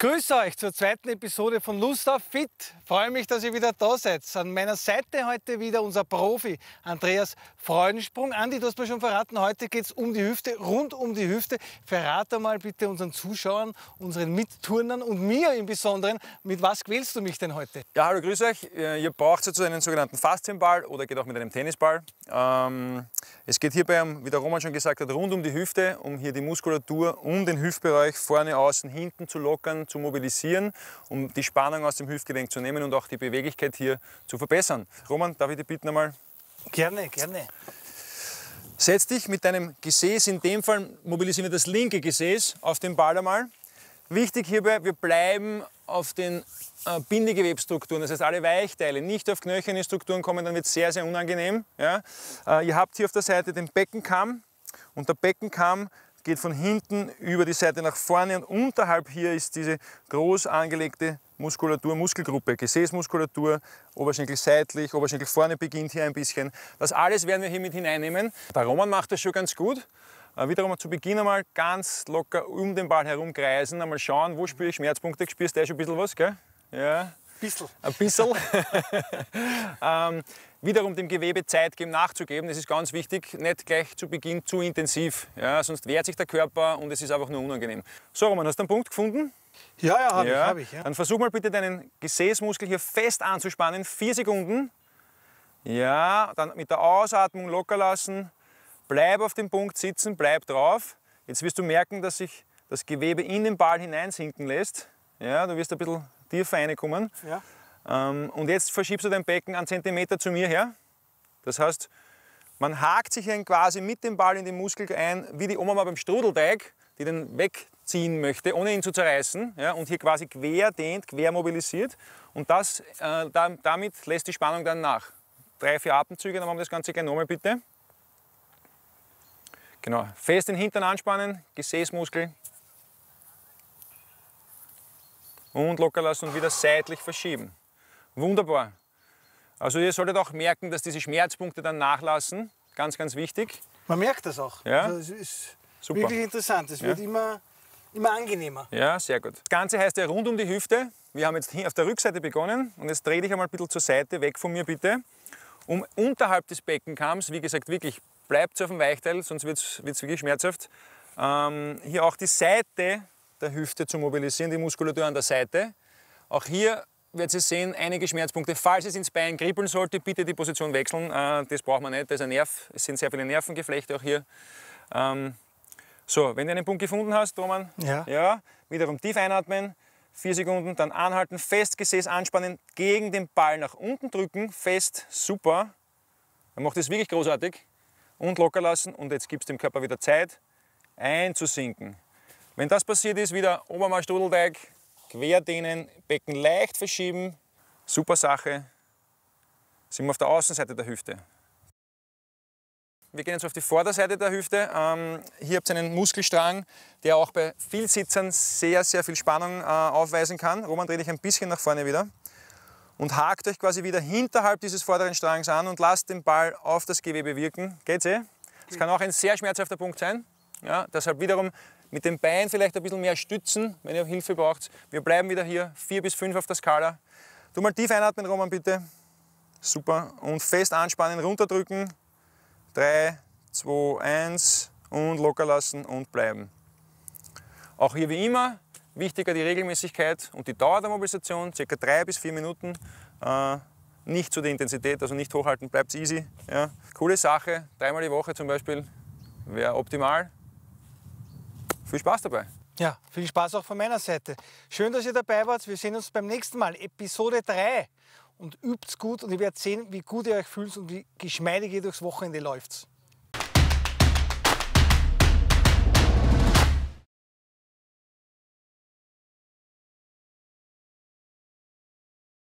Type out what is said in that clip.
Grüße euch zur zweiten Episode von Lust auf Fit. Freue mich, dass ihr wieder da seid. An meiner Seite heute wieder unser Profi Andreas Freudensprung. Andi, du hast mir schon verraten, heute geht es um die Hüfte, rund um die Hüfte. Verrate mal bitte unseren Zuschauern, unseren Mitturnern und mir im Besonderen, mit was quälst du mich denn heute? Ja, hallo, grüße euch. Äh, ihr braucht dazu einen sogenannten Faszienball oder geht auch mit einem Tennisball. Ähm, es geht hierbei, wie der Roman schon gesagt hat, rund um die Hüfte, um hier die Muskulatur um den Hüftbereich vorne, außen, hinten zu lockern zu mobilisieren, um die Spannung aus dem Hüftgelenk zu nehmen und auch die Beweglichkeit hier zu verbessern. Roman, darf ich dich bitten einmal? Gerne, gerne. Setz dich mit deinem Gesäß, in dem Fall mobilisieren wir das linke Gesäß, auf den Ball einmal. Wichtig hierbei, wir bleiben auf den äh, Bindegewebstrukturen, das heißt alle Weichteile, nicht auf knöcherne Strukturen kommen, dann wird es sehr, sehr unangenehm. Ja? Äh, ihr habt hier auf der Seite den Beckenkamm und der Beckenkamm geht von hinten über die Seite nach vorne und unterhalb hier ist diese groß angelegte Muskulatur, Muskelgruppe, Gesäßmuskulatur, Oberschenkel seitlich, Oberschenkel vorne beginnt hier ein bisschen. Das alles werden wir hier mit hineinnehmen. Der Roman macht das schon ganz gut. Äh, Wiederum zu Beginn einmal ganz locker um den Ball herum kreisen, einmal schauen, wo spüre ich Schmerzpunkte. Spürst du eh schon ein bisschen was, gell? Ja, Bissl. Ein bisschen. ähm, wiederum dem Gewebe Zeit geben, nachzugeben. Das ist ganz wichtig, nicht gleich zu Beginn zu intensiv. Ja, sonst wehrt sich der Körper und es ist einfach nur unangenehm. So, Roman, hast du einen Punkt gefunden? Ja, ja, habe ja. ich. Hab ich ja. Dann versuch mal bitte deinen Gesäßmuskel hier fest anzuspannen. Vier Sekunden. Ja, dann mit der Ausatmung locker lassen. Bleib auf dem Punkt sitzen, bleib drauf. Jetzt wirst du merken, dass sich das Gewebe in den Ball hineinsinken lässt. Ja, du wirst ein bisschen tiefer reinkommen. Ja. Ähm, und jetzt verschiebst du dein Becken einen Zentimeter zu mir her. Das heißt, man hakt sich dann quasi mit dem Ball in den Muskel ein, wie die Oma mal beim Strudelteig, die den wegziehen möchte, ohne ihn zu zerreißen. Ja, und hier quasi quer dehnt, quer mobilisiert. Und das, äh, damit lässt die Spannung dann nach. Drei, vier Atemzüge, dann machen wir das Ganze gerne nochmal bitte. Genau, fest den Hintern anspannen, Gesäßmuskel, und locker lassen und wieder seitlich verschieben. Wunderbar. Also ihr solltet auch merken, dass diese Schmerzpunkte dann nachlassen. Ganz, ganz wichtig. Man merkt das auch. Ja? Also das ist Super. wirklich interessant. Es ja. wird immer, immer angenehmer. Ja, sehr gut. Das Ganze heißt ja rund um die Hüfte. Wir haben jetzt auf der Rückseite begonnen und jetzt dreh dich einmal ein bisschen zur Seite, weg von mir bitte. Um unterhalb des Beckenkamms, wie gesagt, wirklich bleibt auf dem Weichteil, sonst wird es wirklich schmerzhaft. Ähm, hier auch die Seite der Hüfte zu mobilisieren, die Muskulatur an der Seite. Auch hier werdet ihr sehen, einige Schmerzpunkte. Falls es ins Bein kribbeln sollte, bitte die Position wechseln. Äh, das braucht man nicht, das ist ein Nerv. Es sind sehr viele Nervengeflechte auch hier. Ähm, so, wenn du einen Punkt gefunden hast, Roman, ja. Ja, wiederum tief einatmen, vier Sekunden, dann anhalten, fest Gesäß anspannen, gegen den Ball nach unten drücken, fest, super. Er macht das wirklich großartig. Und locker lassen und jetzt gibst dem Körper wieder Zeit einzusinken. Wenn das passiert ist, wieder Obermal-Strudelteig, quer dehnen, Becken leicht verschieben. Super Sache. Sind wir auf der Außenseite der Hüfte. Wir gehen jetzt auf die Vorderseite der Hüfte. Ähm, hier habt ihr einen Muskelstrang, der auch bei viel Sitzern sehr, sehr viel Spannung äh, aufweisen kann. Roman, dreh dich ein bisschen nach vorne wieder. Und hakt euch quasi wieder hinterhalb dieses vorderen Strangs an und lasst den Ball auf das Gewebe wirken. Geht's eh? Das kann auch ein sehr schmerzhafter Punkt sein. Ja, deshalb wiederum mit dem Bein vielleicht ein bisschen mehr stützen, wenn ihr Hilfe braucht. Wir bleiben wieder hier, 4 bis 5 auf der Skala. Du mal tief einatmen, Roman, bitte. Super. Und fest anspannen, runterdrücken. 3, 2, 1 und locker lassen und bleiben. Auch hier wie immer, wichtiger die Regelmäßigkeit und die Dauer der Mobilisation, ca. 3 bis 4 Minuten. Äh, nicht zu der Intensität, also nicht hochhalten, bleibt easy. Ja. Coole Sache, dreimal die Woche zum Beispiel, wäre optimal. Viel Spaß dabei. Ja, viel Spaß auch von meiner Seite. Schön, dass ihr dabei wart. Wir sehen uns beim nächsten Mal, Episode 3. Und übt's gut und ihr werdet sehen, wie gut ihr euch fühlt und wie geschmeidig ihr durchs Wochenende läuft.